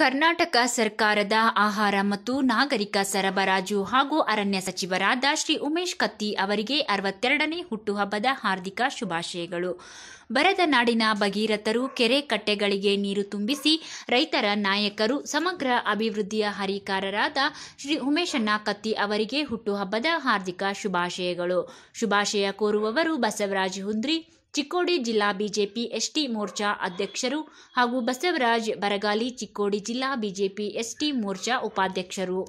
ಕರ್ನಾಟಕ ಸರ್ಕಾರದ ಆಹಾರ ಮತ್ತು ನಾಗರಿಕ ಸರಬರಾಜು ಹಾಗೂ ಅರಣ್ಯ ಸಚಿವರಾದ ಶ್ರೀ ಉಮೇಶ್ ಕತ್ತಿ ಅವರಿಗೆ ಅರವತ್ತೆರಡನೇ ಹುಟ್ಟುಹಬ್ಬದ ಹಾರ್ದಿಕ ಶುಭಾಶಯಗಳು ಬರದ ನಾಡಿನ ಭಗೀರಥರು ಕೆರೆ ಕಟ್ಟೆಗಳಿಗೆ ನೀರು ತುಂಬಿಸಿ ರೈತರ ನಾಯಕರು ಸಮಗ್ರ ಅಭಿವೃದ್ಧಿಯ ಹರಿಕಾರರಾದ ಶ್ರೀ ಉಮೇಶಣ್ಣ ಕತ್ತಿ ಅವರಿಗೆ ಹುಟ್ಟುಹಬ್ಬದ ಹಾರ್ದಿಕ ಶುಭಾಶಯಗಳು ಶುಭಾಶಯ ಕೋರುವವರು ಬಸವರಾಜ್ ಹುಂದ್ರಿ ಚಿಕ್ಕೋಡಿ ಜಿಲ್ಲಾ ಬಿಜೆಪಿ ಎಸ್ಟಿ ಮೋರ್ಚಾ ಅಧ್ಯಕ್ಷರು ಹಾಗೂ ಬಸವರಾಜ್ ಬರಗಾಲಿ ಚಿಕ್ಕೋಡಿ ಜಿಲ್ಲಾ ಬಿಜೆಪಿ ಎಸ್ಟಿ ಮೋರ್ಚಾ ಉಪಾಧ್ಯಕ್ಷರು